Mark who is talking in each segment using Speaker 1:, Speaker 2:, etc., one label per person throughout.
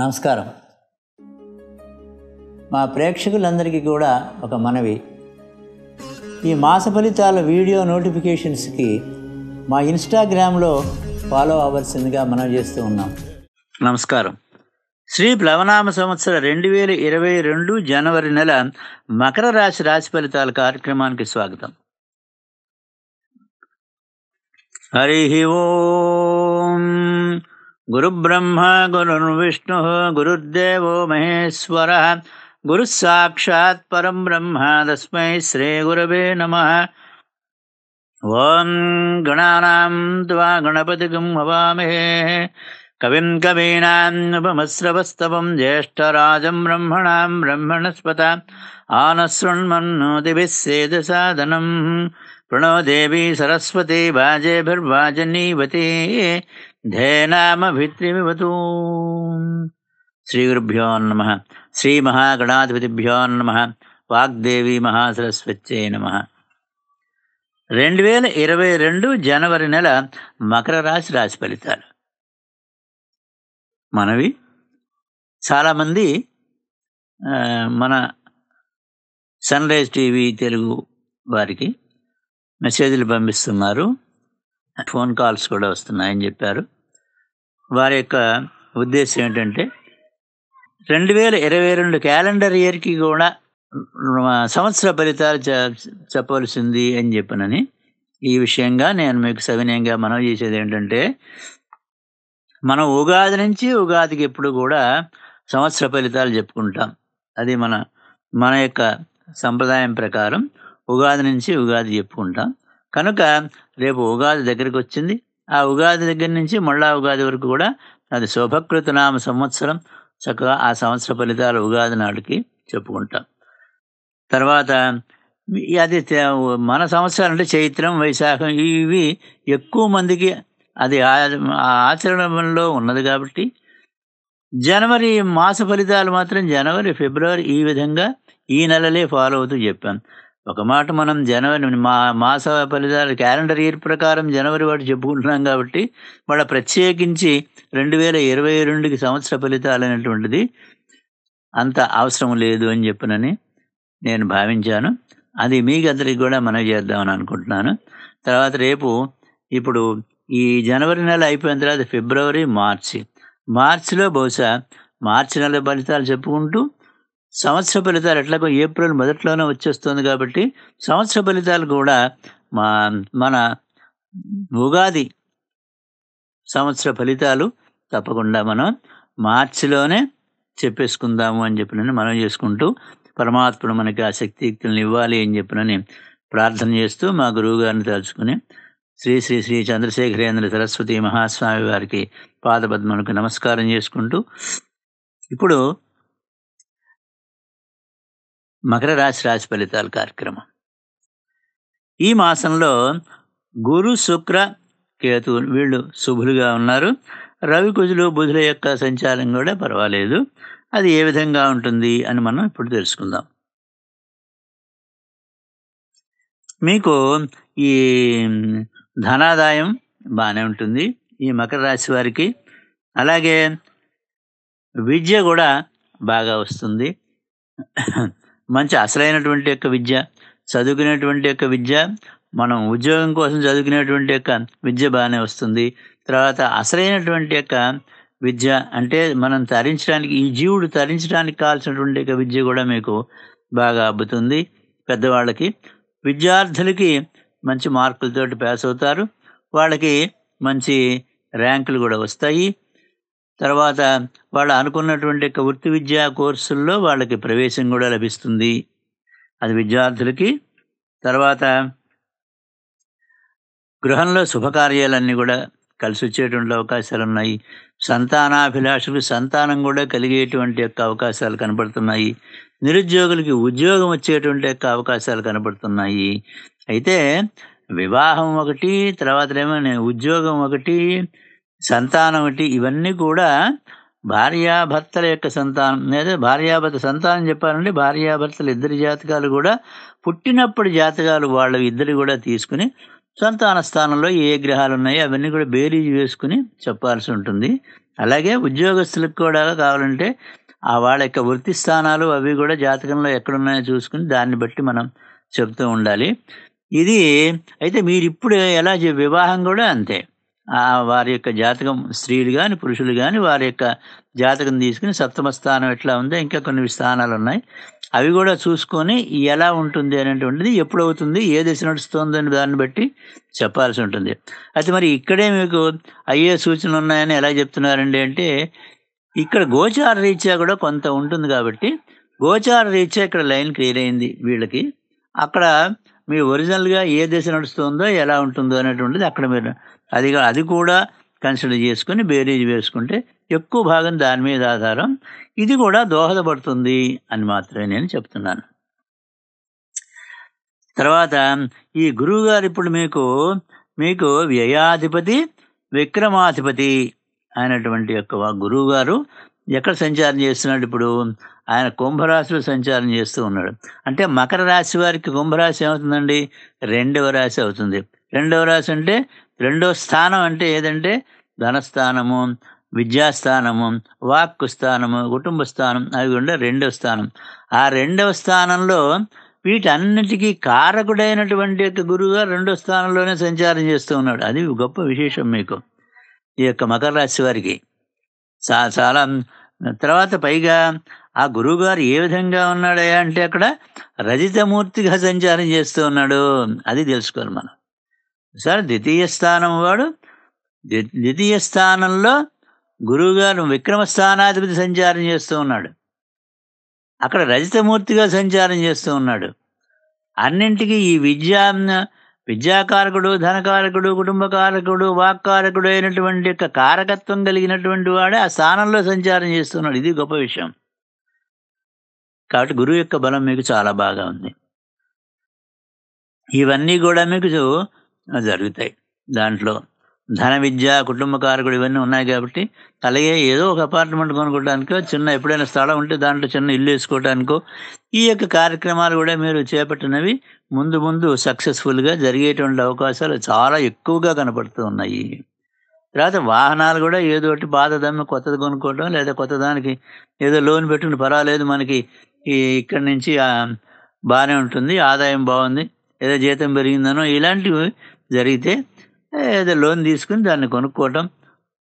Speaker 1: నమస్కారం మా ప్రేక్షకులందరికీ కూడా ఒక మనవి ఈ మాస ఫలితాల వీడియో నోటిఫికేషన్స్కి మా ఇన్స్టాగ్రామ్లో ఫాలో అవ్వాల్సిందిగా మనం చేస్తూ ఉన్నాం నమస్కారం శ్రీ ప్లవనామ సంవత్సర రెండు వేల ఇరవై రెండు జనవరి నెల మకర రాశి రాశి ఫలితాల కార్యక్రమానికి స్వాగతం హరి ఓం गुरुब्रह्मा गुरुर्विष्णुः गुरुर्देवो महेश्वरः गुरुः ब्रह्म तस्मै श्रीगुरवे नमः ॐ गणानां त्वा गणपतिकं भवामहे कविम् कवीनानुपमस्रवस्तवम् ज्येष्ठराजं ब्रह्मणाम् ब्रह्मणस्पत आनशृण्मन्नोति विः सेदसादनम् प्रणवदेवी सरस्वती भाजे भिर्वाज ధేనామభిత్రిమివతూ శ్రీగురుభ్యో నమ మహాగణాధిపతిభ్యో నమ వాగ్దేవి మహాసరస్వత్యే నమ రెండు వేల ఇరవై రెండు జనవరి నెల మకర రాశి రాశి ఫలితాలు మనవి చాలామంది మన సన్ రైజ్ టీవీ తెలుగు వారికి మెసేజ్లు పంపిస్తున్నారు ఫోన్ కాల్స్ కూడా వస్తున్నాయని చెప్పారు వారి యొక్క ఉద్దేశం ఏంటంటే రెండు వేల ఇరవై రెండు క్యాలెండర్ ఇయర్కి కూడా సంవత్సర ఫలితాలు చెప్పవలసింది అని చెప్పనని ఈ విషయంగా నేను మీకు సవినయంగా మనం చేసేది ఏంటంటే మనం ఉగాది నుంచి ఉగాదికి ఎప్పుడు కూడా సంవత్సర ఫలితాలు చెప్పుకుంటాం అది మన మన యొక్క సంప్రదాయం ప్రకారం ఉగాది నుంచి ఉగాది చెప్పుకుంటాం కనుక రేపు ఉగాది దగ్గరికి వచ్చింది ఆ ఉగాది దగ్గర నుంచి మళ్ళా ఉగాది వరకు కూడా అది శుభకృత నామ సంవత్సరం చక్కగా ఆ సంవత్సర ఫలితాలు ఉగాది నాటికి చెప్పుకుంటాం తర్వాత అది మన సంవత్సరాలు అంటే చైత్రం వైశాఖం ఇవి ఎక్కువ మందికి అది ఆచరణలో ఉన్నది కాబట్టి జనవరి మాస ఫలితాలు మాత్రం జనవరి ఫిబ్రవరి ఈ విధంగా ఈ నెలలే ఫాలో అవుతూ చెప్పాను ఒక మాట మనం జనవరి మా మాస ఫలితాలు క్యాలెండర్ ఇయర్ ప్రకారం జనవరి వాటి చెప్పుకుంటున్నాం కాబట్టి వాళ్ళ ప్రత్యేకించి రెండు వేల ఇరవై రెండుకి సంవత్సర ఫలితాలు అనేటువంటిది అంత అవసరం లేదు అని చెప్పినని నేను భావించాను అది అందరికి కూడా మనం చేద్దామని అనుకుంటున్నాను తర్వాత రేపు ఇప్పుడు ఈ జనవరి నెల అయిపోయిన తర్వాత ఫిబ్రవరి మార్చి మార్చిలో బహుశా మార్చి నెల ఫలితాలు చెప్పుకుంటూ సంవత్సర ఫలితాలు ఎట్లాగో ఏప్రిల్ మొదట్లోనే వచ్చేస్తుంది కాబట్టి సంవత్సర ఫలితాలు కూడా మా మన ఉగాది సంవత్సర ఫలితాలు తప్పకుండా మనం మార్చిలోనే చెప్పేసుకుందాము అని చెప్పినని మనం చేసుకుంటూ పరమాత్ముడు మనకి ఆ శక్తియుక్తులను ఇవ్వాలి అని చెప్పినని ప్రార్థన చేస్తూ మా గురువు గారిని తలుచుకుని శ్రీ శ్రీ శ్రీ చంద్రశేఖరేంద్ర సరస్వతి మహాస్వామి వారికి పాదపద్మలకు నమస్కారం చేసుకుంటూ ఇప్పుడు మకర రాశి రాశి ఫలితాల కార్యక్రమం ఈ మాసంలో గురు శుక్ర కేతు వీళ్ళు శుభులుగా ఉన్నారు రవి కుజులు బుధుల యొక్క సంచారం కూడా పర్వాలేదు అది ఏ విధంగా ఉంటుంది అని మనం ఇప్పుడు తెలుసుకుందాం మీకు ఈ ధనాదాయం బాగానే ఉంటుంది ఈ మకర రాశి వారికి అలాగే విద్య కూడా బాగా వస్తుంది మంచి అసలైనటువంటి యొక్క విద్య చదువుకునేటువంటి యొక్క విద్య మనం ఉద్యోగం కోసం చదువుకునేటువంటి యొక్క విద్య బాగానే వస్తుంది తర్వాత అసలైనటువంటి యొక్క విద్య అంటే మనం తరించడానికి ఈ జీవుడు తరించడానికి కావాల్సినటువంటి యొక్క విద్య కూడా మీకు బాగా అబ్బుతుంది పెద్దవాళ్ళకి విద్యార్థులకి మంచి మార్కులతోటి పాస్ అవుతారు వాళ్ళకి మంచి ర్యాంకులు కూడా వస్తాయి తర్వాత వాళ్ళు అనుకున్నటువంటి యొక్క వృత్తి విద్యా కోర్సుల్లో వాళ్ళకి ప్రవేశం కూడా లభిస్తుంది అది విద్యార్థులకి తర్వాత గృహంలో శుభకార్యాలన్నీ కూడా కలిసి వచ్చేటువంటి అవకాశాలు ఉన్నాయి సంతానాభిలాషులకు సంతానం కూడా కలిగేటువంటి యొక్క అవకాశాలు కనబడుతున్నాయి నిరుద్యోగులకి ఉద్యోగం వచ్చేటువంటి యొక్క అవకాశాలు కనబడుతున్నాయి అయితే వివాహం ఒకటి తర్వాత ఏమైనా ఉద్యోగం ఒకటి సంతానం ఒకటి ఇవన్నీ కూడా భార్యాభర్తల యొక్క సంతానం లేదా భార్యాభర్త సంతానం చెప్పాలంటే భార్యాభర్తలు ఇద్దరి జాతకాలు కూడా పుట్టినప్పుడు జాతకాలు వాళ్ళ ఇద్దరు కూడా తీసుకుని సంతాన స్థానంలో ఏ గ్రహాలు ఉన్నాయో అవన్నీ కూడా బేరీజ్ వేసుకుని చెప్పాల్సి ఉంటుంది అలాగే ఉద్యోగస్తులకు కూడా కావాలంటే ఆ వాళ్ళ యొక్క వృత్తి స్థానాలు అవి కూడా జాతకంలో ఎక్కడున్నాయో చూసుకుని దాన్ని బట్టి మనం చెప్తూ ఉండాలి ఇది అయితే మీరు ఇప్పుడు ఎలా వివాహం కూడా అంతే వారి యొక్క జాతకం స్త్రీలు కానీ పురుషులు కానీ వారి యొక్క జాతకం తీసుకుని సప్తమ స్థానం ఎట్లా ఉందో ఇంకా కొన్ని స్థానాలు ఉన్నాయి అవి కూడా చూసుకొని ఎలా ఉంటుంది అనేటువంటిది ఎప్పుడు అవుతుంది ఏ దశ నడుస్తుంది అని దాన్ని బట్టి చెప్పాల్సి ఉంటుంది అయితే మరి ఇక్కడే మీకు అయ్యే సూచనలు ఉన్నాయని ఎలా చెప్తున్నారండి అంటే ఇక్కడ గోచార రీత్యా కూడా కొంత ఉంటుంది కాబట్టి గోచార రీత్యా ఇక్కడ లైన్ క్లియర్ అయింది వీళ్ళకి అక్కడ మీ ఒరిజినల్గా ఏ దిశ నడుస్తుందో ఎలా ఉంటుందో అనేటువంటిది అక్కడ మీరు అది అది కూడా కన్సిడర్ చేసుకుని బేరీజ్ వేసుకుంటే ఎక్కువ భాగం దాని మీద ఆధారం ఇది కూడా దోహదపడుతుంది అని మాత్రమే నేను చెప్తున్నాను తర్వాత ఈ గురువు గారు ఇప్పుడు మీకు మీకు వ్యయాధిపతి విక్రమాధిపతి అయినటువంటి యొక్క గురువు గారు ఎక్కడ సంచారం చేస్తున్నాడు ఇప్పుడు ఆయన కుంభరాశిలో సంచారం చేస్తూ ఉన్నాడు అంటే మకర రాశి వారికి కుంభరాశి ఏమవుతుందండి రెండవ రాశి అవుతుంది రెండవ రాశి అంటే రెండవ స్థానం అంటే ఏదంటే ధనస్థానము విద్యాస్థానము వాక్కు స్థానము కుటుంబ స్థానం అవి ఉండే రెండవ స్థానం ఆ రెండవ స్థానంలో వీటన్నిటికీ కారకుడైనటువంటి యొక్క గారు రెండవ స్థానంలోనే సంచారం చేస్తూ ఉన్నాడు అది గొప్ప విశేషం మీకు ఈ యొక్క మకర రాశి వారికి చాలా చాలా తర్వాత పైగా ఆ గురువుగారు ఏ విధంగా ఉన్నాడయా అంటే అక్కడ రజితమూర్తిగా సంచారం చేస్తూ ఉన్నాడు అది తెలుసుకోవాలి మనం సార్ ద్వితీయ స్థానం వాడు ద్వితీయ స్థానంలో గురువుగారు విక్రమ స్థానాధిపతి సంచారం చేస్తూ ఉన్నాడు అక్కడ రజితమూర్తిగా సంచారం చేస్తూ ఉన్నాడు అన్నింటికీ ఈ విద్యా విద్యాకారకుడు ధనకారకుడు కుటుంబకారకుడు వాక్కారకుడు అయినటువంటి యొక్క కారకత్వం కలిగినటువంటి వాడే ఆ స్థానంలో సంచారం చేస్తున్నాడు ఇది గొప్ప విషయం కాబట్టి గురువు యొక్క బలం మీకు చాలా బాగా ఉంది ఇవన్నీ కూడా మీకు జరుగుతాయి దాంట్లో ధన విద్య కుటుంబ కారకుడు ఇవన్నీ ఉన్నాయి కాబట్టి అలాగే ఏదో ఒక అపార్ట్మెంట్ కొనుక్కోవడానికో చిన్న ఎప్పుడైనా స్థలం ఉంటే దాంట్లో చిన్న ఇల్లు వేసుకోవడానికో ఈ యొక్క కార్యక్రమాలు కూడా మీరు చేపట్టినవి ముందు ముందు సక్సెస్ఫుల్గా జరిగేటువంటి అవకాశాలు చాలా ఎక్కువగా కనపడుతూ ఉన్నాయి తర్వాత వాహనాలు కూడా ఏదో ఒకటి బాధ దమ్మి కొత్తది కొనుక్కోవడం లేదా కొత్త దానికి ఏదో లోన్ పెట్టుకుని పర్వాలేదు మనకి ఈ ఇక్కడి నుంచి బాగానే ఉంటుంది ఆదాయం బాగుంది ఏదో జీతం పెరిగిందనో ఇలాంటివి జరిగితే ఏదో లోన్ తీసుకుని దాన్ని కొనుక్కోవటం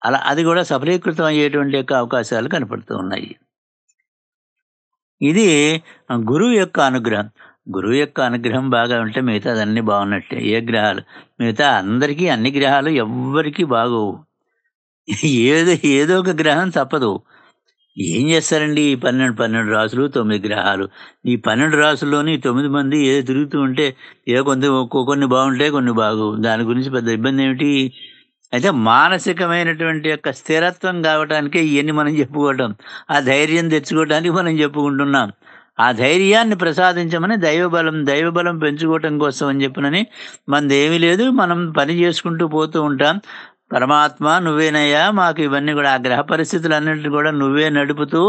Speaker 1: అలా అది కూడా సఫలీకృతం అయ్యేటువంటి యొక్క అవకాశాలు కనపడుతూ ఉన్నాయి ఇది గురువు యొక్క అనుగ్రహం గురువు యొక్క అనుగ్రహం బాగా ఉంటే మిగతాదన్నీ బాగున్నట్టే ఏ గ్రహాలు మిగతా అందరికీ అన్ని గ్రహాలు ఎవ్వరికీ బాగోవు ఏదో ఏదో ఒక గ్రహం తప్పదు ఏం చేస్తారండి ఈ పన్నెండు పన్నెండు రాసులు తొమ్మిది గ్రహాలు ఈ పన్నెండు రాసుల్లోని తొమ్మిది మంది ఏదో తిరుగుతూ ఉంటే ఏ కొంత కొన్ని బాగుంటే కొన్ని బాగు దాని గురించి పెద్ద ఇబ్బంది ఏమిటి అయితే మానసికమైనటువంటి యొక్క స్థిరత్వం కావడానికే ఇవన్నీ మనం చెప్పుకోవటం ఆ ధైర్యం తెచ్చుకోవడానికి మనం చెప్పుకుంటున్నాం ఆ ధైర్యాన్ని ప్రసాదించమని దైవబలం దైవబలం పెంచుకోవటం కోసం అని చెప్పినని మనది ఏమీ లేదు మనం పని చేసుకుంటూ పోతూ ఉంటాం పరమాత్మ నువ్వేనయ్యా మాకు ఇవన్నీ కూడా ఆ గ్రహ పరిస్థితులు అన్నింటినీ కూడా నువ్వే నడుపుతూ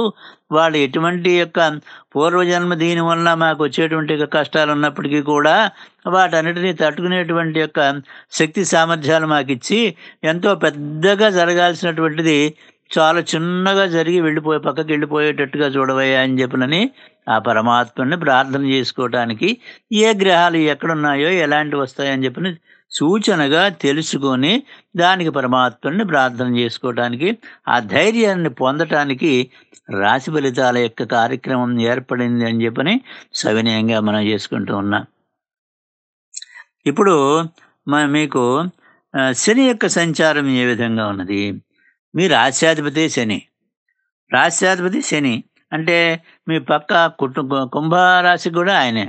Speaker 1: వాళ్ళు ఎటువంటి యొక్క పూర్వజన్మ దీని వలన మాకు వచ్చేటువంటి కష్టాలు ఉన్నప్పటికీ కూడా వాటన్నిటినీ తట్టుకునేటువంటి యొక్క శక్తి సామర్థ్యాలు మాకు ఇచ్చి ఎంతో పెద్దగా జరగాల్సినటువంటిది చాలా చిన్నగా జరిగి వెళ్ళిపోయే పక్కకి వెళ్ళిపోయేటట్టుగా చూడవయ్యా అని చెప్పినని ఆ పరమాత్మని ప్రార్థన చేసుకోవటానికి ఏ గ్రహాలు ఎక్కడున్నాయో ఎలాంటివి వస్తాయని చెప్పిన సూచనగా తెలుసుకొని దానికి పరమాత్మని ప్రార్థన చేసుకోవటానికి ఆ ధైర్యాన్ని పొందటానికి రాశి ఫలితాల యొక్క కార్యక్రమం ఏర్పడింది అని చెప్పని సవినయంగా మనం చేసుకుంటూ ఉన్నాం ఇప్పుడు మీకు శని యొక్క సంచారం ఏ విధంగా ఉన్నది మీ రాశ్యాధిపతి శని రాశ్యాధిపతి శని అంటే మీ పక్క కుటు కుంభరాశి కూడా ఆయనే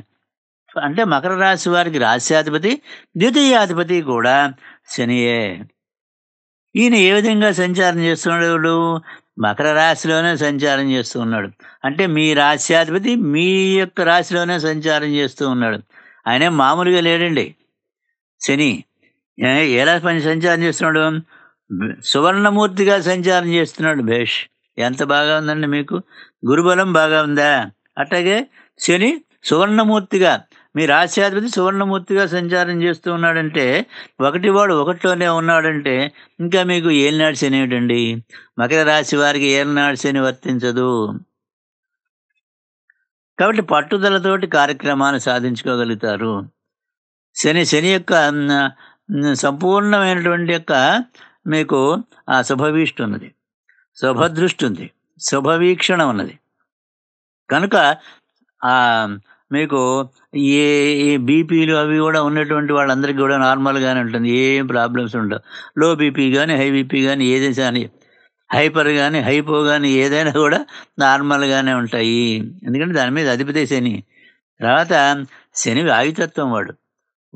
Speaker 1: అంటే మకర రాశి వారికి రాశ్యాధిపతి ద్వితీయాధిపతి కూడా శనియే ఈయన ఏ విధంగా సంచారం చేస్తున్నాడు మకర రాశిలోనే సంచారం చేస్తూ ఉన్నాడు అంటే మీ రాశ్యాధిపతి మీ యొక్క రాశిలోనే సంచారం చేస్తూ ఉన్నాడు ఆయనే మామూలుగా లేడండి శని ఎలా పని సంచారం చేస్తున్నాడు సువర్ణమూర్తిగా సంచారం చేస్తున్నాడు భేష్ ఎంత బాగా ఉందండి మీకు గురుబలం బాగా ఉందా అట్లాగే శని సువర్ణమూర్తిగా మీ రాశ్యాధిపతి సువర్ణమూర్తిగా సంచారం చేస్తూ ఉన్నాడంటే ఒకటి వాడు ఒకటిలోనే ఉన్నాడంటే ఇంకా మీకు ఏలినాడు శని ఏమిటండి మకర రాశి వారికి ఏలినాడు శని వర్తించదు కాబట్టి పట్టుదలతోటి కార్యక్రమాన్ని సాధించుకోగలుగుతారు శని శని యొక్క సంపూర్ణమైనటువంటి యొక్క మీకు ఆ శుభవీష్టి ఉన్నది శుభదృష్టి ఉంది శుభవీక్షణ ఉన్నది కనుక మీకు ఏ ఏ బీపీలు అవి కూడా ఉన్నటువంటి వాళ్ళందరికీ కూడా నార్మల్గానే ఉంటుంది ఏం ప్రాబ్లమ్స్ ఉండవు లో బీపీ కానీ హై బీపీ కానీ ఏదైనా కానీ హైపర్ కానీ హైపో కానీ ఏదైనా కూడా నార్మల్గానే ఉంటాయి ఎందుకంటే దాని మీద అధిపతి శని తర్వాత శని వాయుతత్వం వాడు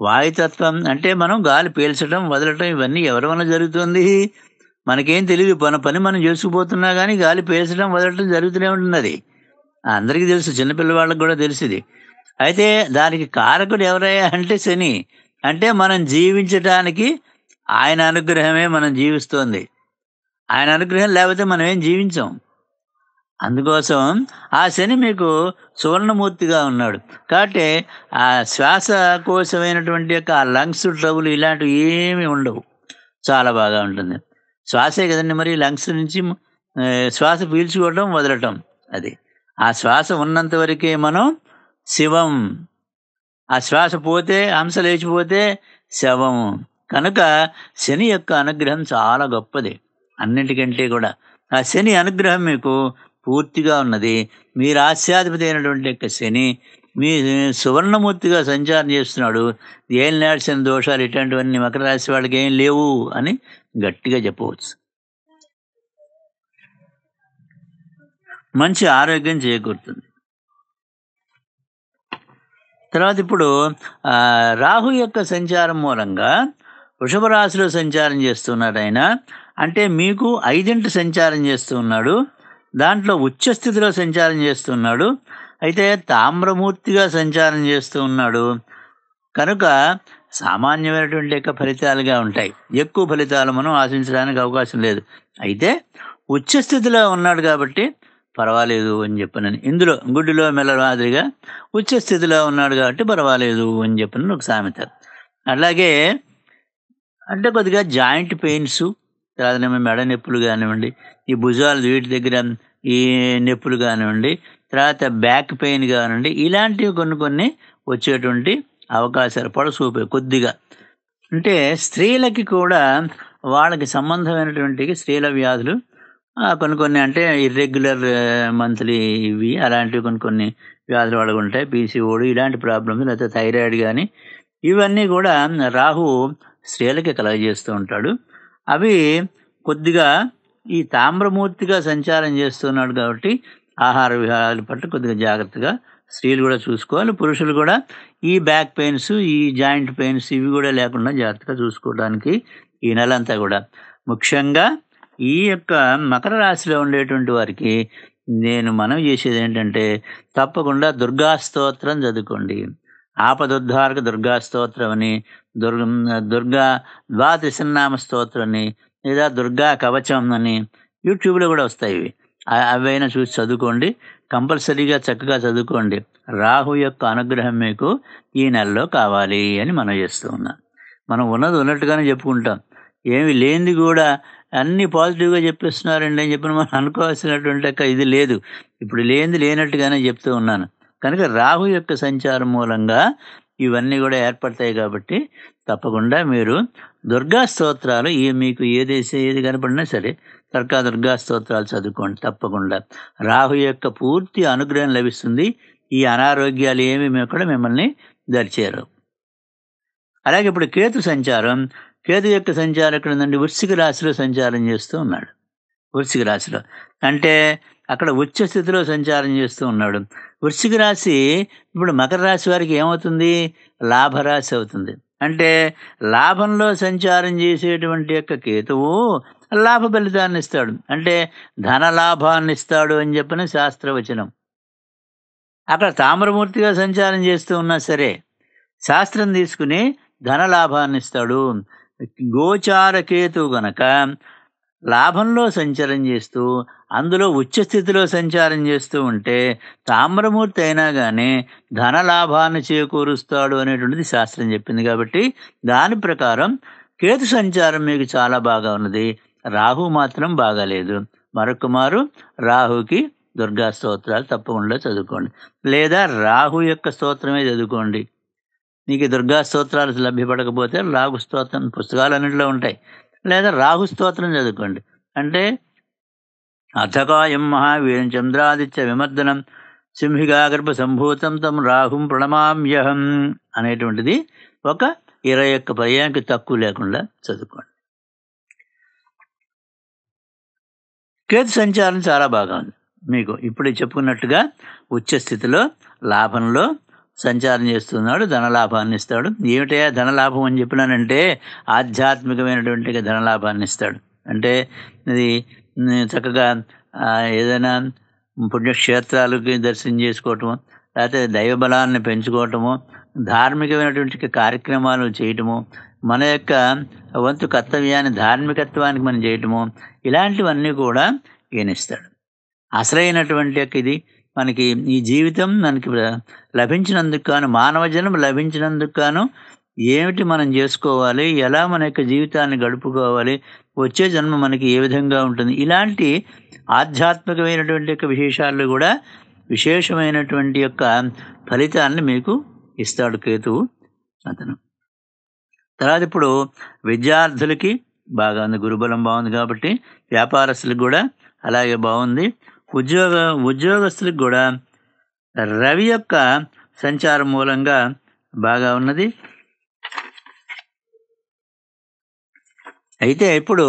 Speaker 1: వాయుతత్వం అంటే మనం గాలి పీల్చడం వదలటం ఇవన్నీ ఎవరి వల్ల జరుగుతుంది మనకేం తెలియదు మన పని మనం చేసుకుపోతున్నా కానీ గాలి పీల్చడం వదలటం జరుగుతూనే ఉంటుంది అందరికీ తెలుసు చిన్నపిల్లవాళ్ళకి కూడా తెలిసింది అయితే దానికి కారకుడు ఎవరయ్యా అంటే శని అంటే మనం జీవించటానికి ఆయన అనుగ్రహమే మనం జీవిస్తోంది ఆయన అనుగ్రహం లేకపోతే మనం ఏం జీవించాం అందుకోసం ఆ శని మీకు సువర్ణమూర్తిగా ఉన్నాడు కాబట్టి ఆ శ్వాసకోశమైనటువంటి యొక్క ఆ లంగ్స్ ట్రబుల్ ఇలాంటివి ఏమీ ఉండవు చాలా బాగా ఉంటుంది శ్వాసే కదండి మరి లంగ్స్ నుంచి శ్వాస పీల్చుకోవటం వదలటం అది ఆ శ్వాస ఉన్నంత వరకే మనం శివం ఆ శ్వాస పోతే హంస లేచిపోతే శవం కనుక శని యొక్క అనుగ్రహం చాలా గొప్పది అన్నిటికంటే కూడా ఆ శని అనుగ్రహం మీకు పూర్తిగా ఉన్నది మీరు రాస్యాధిపతి అయినటువంటి యొక్క శని మీ సువర్ణమూర్తిగా సంచారం చేస్తున్నాడు ఏం నేర్చిన దోషాలు ఇటువంటివన్నీ మకర రాశి వాళ్ళకి ఏం లేవు అని గట్టిగా చెప్పవచ్చు మంచి ఆరోగ్యం చేకూరుతుంది తర్వాత ఇప్పుడు రాహు యొక్క సంచారం మూలంగా వృషభ రాశిలో సంచారం చేస్తున్నాడు ఆయన అంటే మీకు ఐదింటి సంచారం చేస్తున్నాడు దాంట్లో ఉచ్చస్థితిలో సంచారం చేస్తున్నాడు అయితే తామ్రమూర్తిగా సంచారం చేస్తూ ఉన్నాడు కనుక సామాన్యమైనటువంటి యొక్క ఫలితాలుగా ఉంటాయి ఎక్కువ ఫలితాలు మనం ఆశించడానికి అవకాశం లేదు అయితే ఉచ్చస్థితిలో ఉన్నాడు కాబట్టి పర్వాలేదు అని చెప్పనని ఇందులో గుడ్డిలో మాదిరిగా ఉచ్చస్థితిలో ఉన్నాడు కాబట్టి పర్వాలేదు అని చెప్పిన ఒక సామెత అలాగే అంటే కొద్దిగా జాయింట్ పెయిన్సు తర్వాతనేమో మెడ నొప్పులు కానివ్వండి ఈ భుజాలు వీటి దగ్గర ఈ నొప్పులు కానివ్వండి తర్వాత బ్యాక్ పెయిన్ కానివ్వండి ఇలాంటివి కొన్ని కొన్ని వచ్చేటువంటి అవకాశాలు పొడసూపే కొద్దిగా అంటే స్త్రీలకి కూడా వాళ్ళకి సంబంధమైనటువంటి స్త్రీల వ్యాధులు కొన్ని కొన్ని అంటే ఇర్రెగ్యులర్ మంత్లీ ఇవి అలాంటివి కొన్ని కొన్ని వ్యాధులు వాళ్ళకు ఉంటాయి పీసీఓడి ఇలాంటి ప్రాబ్లమ్స్ లేకపోతే థైరాయిడ్ కానీ ఇవన్నీ కూడా రాహు స్త్రీలకి కలగజేస్తూ ఉంటాడు అవి కొద్దిగా ఈ తామ్రమూర్తిగా సంచారం చేస్తున్నాడు కాబట్టి ఆహార విహారాల పట్ల కొద్దిగా జాగ్రత్తగా స్త్రీలు కూడా చూసుకోవాలి పురుషులు కూడా ఈ బ్యాక్ పెయిన్స్ ఈ జాయింట్ పెయిన్స్ ఇవి కూడా లేకుండా జాగ్రత్తగా చూసుకోవడానికి ఈ నెల అంతా కూడా ముఖ్యంగా ఈ యొక్క మకర రాశిలో ఉండేటువంటి వారికి నేను మనం చేసేది ఏంటంటే తప్పకుండా దుర్గా స్తోత్రం చదువుకోండి ఆపదుద్ధారక దుర్గా స్తోత్రం అని దుర్గ దుర్గా ద్వాదశనామ స్తోత్రం అని లేదా దుర్గా కవచం అని యూట్యూబ్లో కూడా వస్తాయి ఇవి అవైనా చూసి చదువుకోండి కంపల్సరీగా చక్కగా చదువుకోండి రాహు యొక్క అనుగ్రహం మీకు ఈ నెలలో కావాలి అని మనం చేస్తూ ఉన్నాం మనం ఉన్నది ఉన్నట్టుగానే చెప్పుకుంటాం ఏమి లేనిది కూడా అన్నీ పాజిటివ్గా చెప్పేస్తున్నారండి అని చెప్పిన మనం అనుకోవాల్సినటువంటి ఇది లేదు ఇప్పుడు లేనిది లేనట్టుగానే చెప్తూ ఉన్నాను కనుక రాహు యొక్క సంచారం మూలంగా ఇవన్నీ కూడా ఏర్పడతాయి కాబట్టి తప్పకుండా మీరు దుర్గా స్తోత్రాలు ఈ మీకు ఏదేసి ఏది కనపడినా సరే తర్కా దుర్గా స్తోత్రాలు చదువుకోండి తప్పకుండా రాహు యొక్క పూర్తి అనుగ్రహం లభిస్తుంది ఈ అనారోగ్యాలు ఏమి మేము కూడా మిమ్మల్ని దరిచేరు అలాగే ఇప్పుడు కేతు సంచారం కేతు యొక్క సంచారం ఇక్కడ ఉందండి వృశ్చిక రాశిలో సంచారం చేస్తూ ఉన్నాడు వృశ్చిక రాశిలో అంటే అక్కడ ఉచ్చ స్థితిలో సంచారం చేస్తూ ఉన్నాడు వృశ్చిక రాశి ఇప్పుడు మకర రాశి వారికి ఏమవుతుంది లాభరాశి అవుతుంది అంటే లాభంలో సంచారం చేసేటువంటి యొక్క కేతువు లాభ ఫలితాన్ని ఇస్తాడు అంటే ధన లాభాన్ని ఇస్తాడు అని చెప్పిన శాస్త్రవచనం అక్కడ తామ్రమూర్తిగా సంచారం చేస్తూ ఉన్నా సరే శాస్త్రం తీసుకుని ధన లాభాన్ని ఇస్తాడు గోచార కేతు గనక లాభంలో సంచారం చేస్తూ అందులో ఉచ్చస్థితిలో సంచారం చేస్తూ ఉంటే తామ్రమూర్తి అయినా కానీ ధన లాభాన్ని చేకూరుస్తాడు అనేటువంటిది శాస్త్రం చెప్పింది కాబట్టి దాని ప్రకారం కేతు సంచారం మీకు చాలా బాగా ఉన్నది రాహు మాత్రం బాగాలేదు మరొక మారు రాహుకి దుర్గా స్తోత్రాలు తప్పకుండా చదువుకోండి లేదా రాహు యొక్క స్తోత్రమే చదువుకోండి నీకు దుర్గా స్తోత్రాలు లభ్యపడకపోతే రాహు స్తోత్రం పుస్తకాలు అన్నింటిలో ఉంటాయి లేదా రాహు స్తోత్రం చదువుకోండి అంటే అథకాయం మహావీరం చంద్రాదిత్య విమర్దనం సింహిగాగర్భ సంభూతం తమ రాహుం ప్రణమామ్యహం అనేటువంటిది ఒక ఇరవై ఒక్క పర్యానికి తక్కువ లేకుండా చదువుకోండి కేతు సంచారం చాలా బాగా ఉంది మీకు ఇప్పుడే చెప్పుకున్నట్టుగా ఉచ్చస్థితిలో లాభంలో సంచారం చేస్తున్నాడు ధనలాభాన్ని ఇస్తాడు ఏమిటయా ధనలాభం అని చెప్పినానంటే ఆధ్యాత్మికమైనటువంటి ధనలాభాన్ని ఇస్తాడు అంటే ఇది చక్కగా ఏదైనా పుణ్యక్షేత్రాలకి దర్శనం చేసుకోవటము లేకపోతే దైవబలాన్ని పెంచుకోవటము ధార్మికమైనటువంటి కార్యక్రమాలు చేయటము మన యొక్క వంతు కర్తవ్యాన్ని ధార్మికత్వానికి మనం చేయటము ఇలాంటివన్నీ కూడా ఈయనిస్తాడు అసలైనటువంటి యొక్క ఇది మనకి ఈ జీవితం మనకి లభించినందుకు గాను మానవ జన్మ లభించినందుకు గాను ఏమిటి మనం చేసుకోవాలి ఎలా మన యొక్క జీవితాన్ని గడుపుకోవాలి వచ్చే జన్మ మనకి ఏ విధంగా ఉంటుంది ఇలాంటి ఆధ్యాత్మికమైనటువంటి యొక్క విశేషాలు కూడా విశేషమైనటువంటి యొక్క ఫలితాన్ని మీకు ఇస్తాడు కేతువు అతను తర్వాత ఇప్పుడు విద్యార్థులకి బాగా ఉంది గురుబలం బాగుంది కాబట్టి వ్యాపారస్తులకు కూడా అలాగే బాగుంది ఉద్యోగ ఉద్యోగస్తులకు కూడా రవి యొక్క సంచారం మూలంగా బాగా ఉన్నది అయితే ఇప్పుడు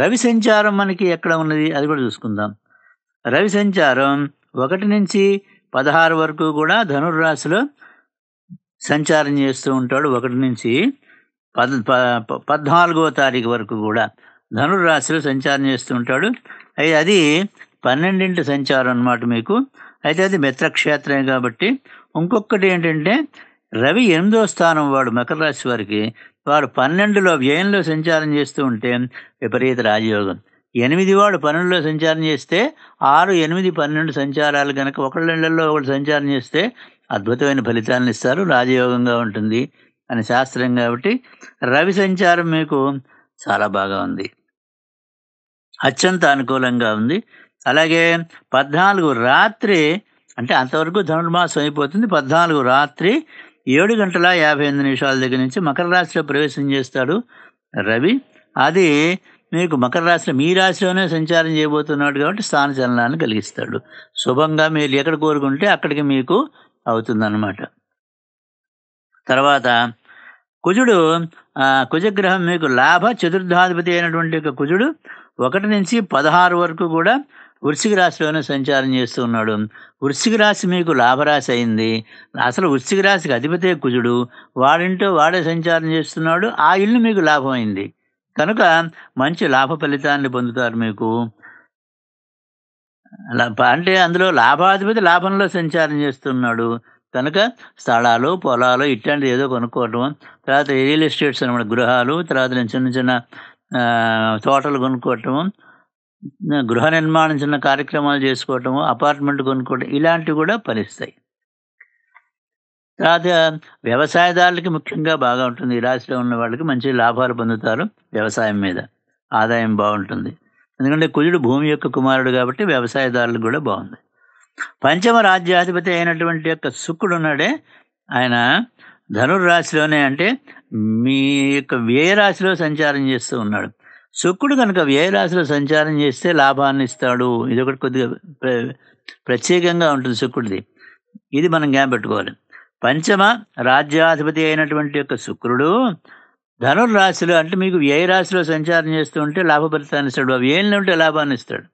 Speaker 1: రవి సంచారం మనకి ఎక్కడ ఉన్నది అది కూడా చూసుకుందాం రవి సంచారం ఒకటి నుంచి పదహారు వరకు కూడా ధనుర్రాశిలో సంచారం చేస్తూ ఉంటాడు ఒకటి నుంచి పద్ పద్నాలుగో తారీఖు వరకు కూడా ధనుర్రాశిలో సంచారం చేస్తూ ఉంటాడు అది పన్నెండింటి సంచారం అనమాట మీకు అయితే అది మిత్రక్షేత్రమే కాబట్టి ఇంకొకటి ఏంటంటే రవి ఎనిమిదో స్థానం వాడు మకర రాశి వారికి వాడు పన్నెండులో వ్యయంలో సంచారం చేస్తూ ఉంటే విపరీత రాజయోగం ఎనిమిది వాడు పన్నెండులో సంచారం చేస్తే ఆరు ఎనిమిది పన్నెండు సంచారాలు కనుక ఒకళ్ళ ఇళ్లలో ఒకళ్ళు సంచారం చేస్తే అద్భుతమైన ఫలితాలను ఇస్తారు రాజయోగంగా ఉంటుంది అని శాస్త్రం కాబట్టి రవి సంచారం మీకు చాలా బాగా ఉంది అత్యంత అనుకూలంగా ఉంది అలాగే పద్నాలుగు రాత్రి అంటే అంతవరకు ధనుర్మాసం అయిపోతుంది పద్నాలుగు రాత్రి ఏడు గంటల యాభై ఎనిమిది నిమిషాల దగ్గర నుంచి మకర రాశిలో ప్రవేశం చేస్తాడు రవి అది మీకు మకర రాశిలో మీ రాశిలోనే సంచారం చేయబోతున్నాడు కాబట్టి స్థానచలనాన్ని కలిగిస్తాడు శుభంగా మీరు ఎక్కడ కోరుకుంటే అక్కడికి మీకు అవుతుందన్నమాట తర్వాత కుజుడు కుజగ్రహం మీకు లాభ చతుర్థాధిపతి అయినటువంటి కుజుడు ఒకటి నుంచి పదహారు వరకు కూడా వృశ్చిక రాశిలోనే సంచారం చేస్తూ ఉన్నాడు వృశ్చిక రాశి మీకు లాభరాశి అయింది అసలు వృశ్చిక రాశికి అధిపతే కుజుడు వాడింటో వాడే సంచారం చేస్తున్నాడు ఆ ఇల్లు మీకు లాభం అయింది కనుక మంచి లాభ ఫలితాన్ని పొందుతారు మీకు అంటే అందులో లాభాధిపతి లాభంలో సంచారం చేస్తున్నాడు కనుక స్థలాలు పొలాలు ఇట్లాంటివి ఏదో కొనుక్కోవటం తర్వాత రియల్ ఎస్టేట్స్ అనమాట గృహాలు తర్వాత చిన్న చిన్న తోటలు కొనుక్కోవటం గృహ నిర్మాణం చిన్న కార్యక్రమాలు చేసుకోవటము అపార్ట్మెంట్ కొనుక్కోవడం ఇలాంటివి కూడా ఫలిస్తాయి తర్వాత వ్యవసాయదారులకి ముఖ్యంగా బాగా ఉంటుంది ఈ రాశిలో ఉన్న వాళ్ళకి మంచి లాభాలు పొందుతారు వ్యవసాయం మీద ఆదాయం బాగుంటుంది ఎందుకంటే కుజుడు భూమి యొక్క కుమారుడు కాబట్టి వ్యవసాయదారులకు కూడా బాగుంది పంచమ రాజ్యాధిపతి అయినటువంటి యొక్క శుక్రుడు ఉన్నాడే ఆయన ధనుర్రాశిలోనే అంటే మీ యొక్క వ్యయ రాశిలో సంచారం చేస్తూ ఉన్నాడు శుక్రుడు కనుక వ్యయరాశిలో సంచారం చేస్తే లాభాన్ని ఇస్తాడు ఇది ఒకటి కొద్దిగా ప్రత్యేకంగా ఉంటుంది శుక్రుడిది ఇది మనం జ్ఞాన పెట్టుకోవాలి పంచమ రాజ్యాధిపతి అయినటువంటి యొక్క శుక్రుడు ధనుర్రాశిలో అంటే మీకు వ్యయ రాశిలో సంచారం చేస్తూ ఉంటే లాభపరితాన్ని ఇస్తాడు అవి వ్యయంలో ఉంటే లాభాన్ని ఇస్తాడు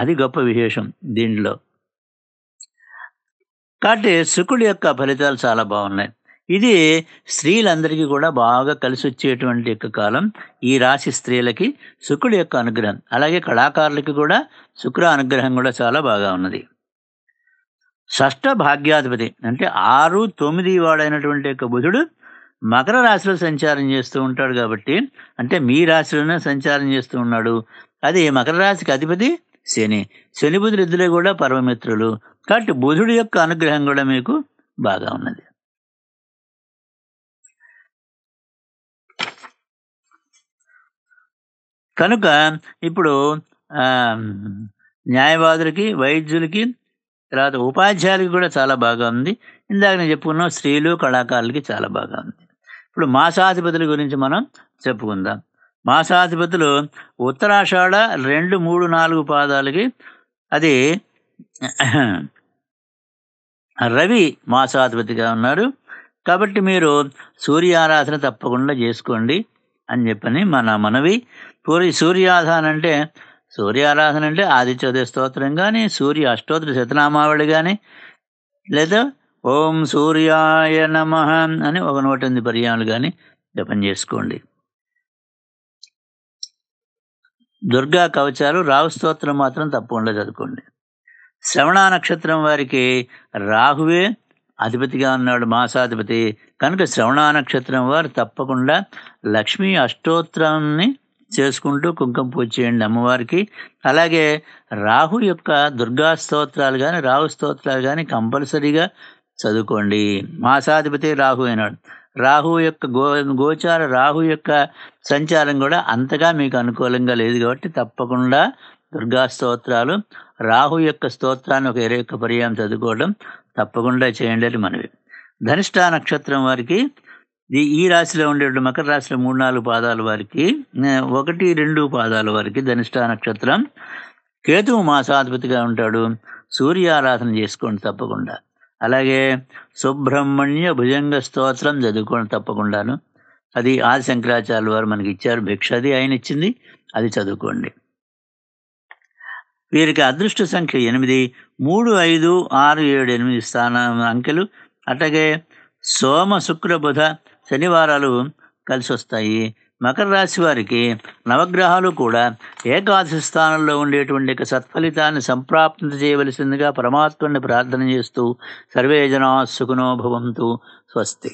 Speaker 1: అది గొప్ప విశేషం దీంట్లో కాబట్టి శుక్రుడి యొక్క ఫలితాలు చాలా బాగున్నాయి ఇది స్త్రీలందరికీ కూడా బాగా కలిసి వచ్చేటువంటి యొక్క కాలం ఈ రాశి స్త్రీలకి శుక్రుడి యొక్క అనుగ్రహం అలాగే కళాకారులకి కూడా శుక్ర అనుగ్రహం కూడా చాలా బాగా ఉన్నది షష్ట భాగ్యాధిపతి అంటే ఆరు తొమ్మిది వాడైనటువంటి యొక్క బుధుడు మకర రాశిలో సంచారం చేస్తూ ఉంటాడు కాబట్టి అంటే మీ రాశిలోనే సంచారం చేస్తూ ఉన్నాడు అది మకర రాశికి అధిపతి శని శని బుధుడు ఇద్దరు కూడా పరమమిత్రులు కాబట్టి బుధుడి యొక్క అనుగ్రహం కూడా మీకు బాగా ఉన్నది కనుక ఇప్పుడు న్యాయవాదులకి వైద్యులకి తర్వాత ఉపాధ్యాయులకి కూడా చాలా బాగా ఉంది ఇందాక నేను చెప్పుకున్నాం స్త్రీలు కళాకారులకి చాలా బాగా ఉంది ఇప్పుడు మాసాధిపతుల గురించి మనం చెప్పుకుందాం మాసాధిపతులు ఉత్తరాషాఢ రెండు మూడు నాలుగు పాదాలకి అది రవి మాసాధిపతిగా ఉన్నారు కాబట్టి మీరు సూర్యారాధన తప్పకుండా చేసుకోండి అని చెప్పని మన మనవి పూర్వ సూర్యాధాన అంటే సూర్యారాధన అంటే ఆదిత్యోదయ స్తోత్రం కానీ సూర్య అష్టోత్ర శతనామావళి కానీ లేదా ఓం సూర్యాయ నమ అని ఒక నూట ఎనిమిది పర్యాలు కానీ జపం చేసుకోండి దుర్గా కవచాలు రావు స్తోత్రం మాత్రం తప్పకుండా చదువుకోండి శ్రవణ నక్షత్రం వారికి రాహువే అధిపతిగా ఉన్నాడు మాసాధిపతి కనుక శ్రవణ నక్షత్రం వారు తప్పకుండా లక్ష్మీ అష్టోత్రాన్ని చేసుకుంటూ కుంకుమ పూజ చేయండి అమ్మవారికి అలాగే రాహు యొక్క దుర్గా స్తోత్రాలు కానీ రాహు స్తోత్రాలు కానీ కంపల్సరీగా చదువుకోండి మాసాధిపతి రాహు అయినాడు రాహు యొక్క గో గోచార రాహు యొక్క సంచారం కూడా అంతగా మీకు అనుకూలంగా లేదు కాబట్టి తప్పకుండా దుర్గా స్తోత్రాలు రాహు యొక్క స్తోత్రాన్ని ఒక ఇరవై యొక్క పర్యాయం చదువుకోవడం తప్పకుండా చేయండి అని మనవి ధనిష్ట నక్షత్రం వారికి ఈ రాశిలో ఉండేటువంటి మకర రాశిలో మూడు నాలుగు పాదాల వారికి ఒకటి రెండు పాదాల వారికి ధనిష్ఠా నక్షత్రం కేతువు మాసాధిపతిగా ఉంటాడు సూర్యారాధన చేసుకోండి తప్పకుండా అలాగే సుబ్రహ్మణ్య భుజంగ స్తోత్రం చదువుకోండి తప్పకుండాను అది ఆది శంకరాచార్య వారు మనకి ఇచ్చారు భిక్ష అది ఆయన ఇచ్చింది అది చదువుకోండి వీరికి అదృష్ట సంఖ్య ఎనిమిది మూడు ఐదు ఆరు ఏడు ఎనిమిది స్థాన అంకెలు అట్లాగే సోమ శుక్ర బుధ శనివారాలు కలిసి వస్తాయి మకర రాశి వారికి నవగ్రహాలు కూడా ఏకాదశి స్థానంలో ఉండేటువంటి సత్ఫలితాన్ని సంప్రాప్తి చేయవలసిందిగా పరమాత్మని ప్రార్థన చేస్తూ సర్వే జనా సుఖనోభవంతో స్వస్తి